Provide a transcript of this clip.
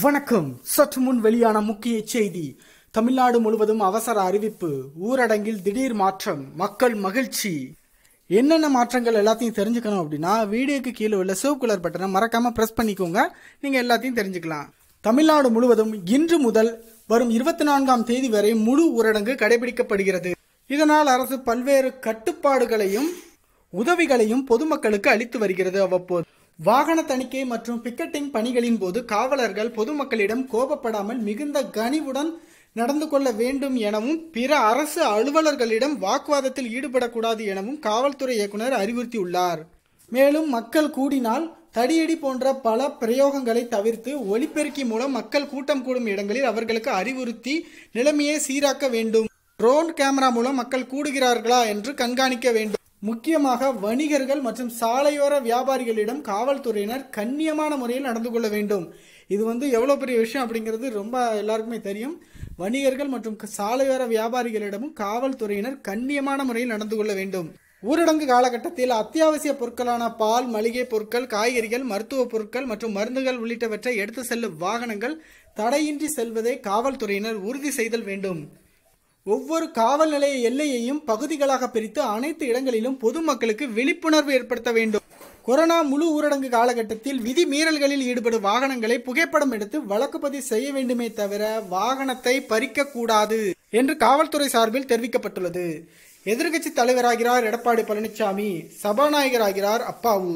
வணக்கம் சற்று முன் வெளியான முக்கிய செய்தி தமிழ்நாடு முழுவதும் அவசர அறிவிப்பு ஊரடங்கில் திடீர் மாற்றம் மக்கள் மகிழ்ச்சி என்னென்ன மாற்றங்கள் எல்லாத்தையும் தெரிஞ்சுக்கணும் அப்படின்னா வீடியோக்கு கீழே உள்ள சிவப்பு கலர் பட்டனை மறக்காம பிரஸ் பண்ணிக்கோங்க நீங்கள் எல்லாத்தையும் தெரிஞ்சுக்கலாம் தமிழ்நாடு முழுவதும் இன்று முதல் வரும் இருபத்தி நான்காம் தேதி வரை முழு ஊரடங்கு கடைபிடிக்கப்படுகிறது இதனால் அரசு பல்வேறு கட்டுப்பாடுகளையும் உதவிகளையும் பொதுமக்களுக்கு அளித்து வருகிறது அவ்வப்போது வாகன தணிக்கை மற்றும் பிக்கெட்டிங் பணிகளின் போது காவலர்கள் பொதுமக்களிடம் கோபப்படாமல் மிகுந்த கனிவுடன் நடந்து கொள்ள வேண்டும் எனவும் பிற அரசு அலுவலர்களிடம் வாக்குவாதத்தில் ஈடுபடக்கூடாது எனவும் காவல்துறை இயக்குனர் அறிவுறுத்தியுள்ளார் மேலும் மக்கள் கூடினால் தடியடி போன்ற பல பிரயோகங்களை தவிர்த்து ஒலிபெருக்கி மூலம் மக்கள் கூட்டம் கூடும் இடங்களில் அவர்களுக்கு அறிவுறுத்தி நிலைமையை சீராக்க வேண்டும் ட்ரோன் கேமரா மூலம் மக்கள் கூடுகிறார்களா என்று கண்காணிக்க வேண்டும் முக்கியமாக வணிகர்கள் மற்றும் சாலையோர வியாபாரிகளிடம் காவல்துறையினர் கண்ணியமான முறையில் நடந்து கொள்ள வேண்டும் இது வந்து எவ்வளோ பெரிய விஷயம் அப்படிங்கிறது ரொம்ப எல்லாருக்குமே தெரியும் வணிகர்கள் மற்றும் சாலையோர வியாபாரிகளிடமும் காவல்துறையினர் கண்ணியமான முறையில் நடந்து கொள்ள வேண்டும் ஊரடங்கு காலகட்டத்தில் அத்தியாவசிய பொருட்களான பால் மளிகை பொருட்கள் காய்கறிகள் மருத்துவ பொருட்கள் மற்றும் மருந்துகள் உள்ளிட்டவற்றை எடுத்து செல்லும் வாகனங்கள் தடையின்றி செல்வதை காவல்துறையினர் உறுதி செய்தல் வேண்டும் ஒவ்வொரு காவல் நிலைய எல்லையையும் பகுதிகளாக பிரித்து அனைத்து இடங்களிலும் பொதுமக்களுக்கு விழிப்புணர்வு ஏற்படுத்த வேண்டும் கொரோனா முழு ஊரடங்கு காலகட்டத்தில் விதி மீறல்களில் ஈடுபடும் வாகனங்களை புகைப்படம் எடுத்து வழக்கு பதிவு செய்ய வேண்டுமே தவிர வாகனத்தை பறிக்க கூடாது என்று காவல்துறை சார்பில் தெரிவிக்கப்பட்டுள்ளது எதிர்கட்சி தலைவராகிறார் எடப்பாடி பழனிசாமி சபாநாயகராகிறார் அப்பாவு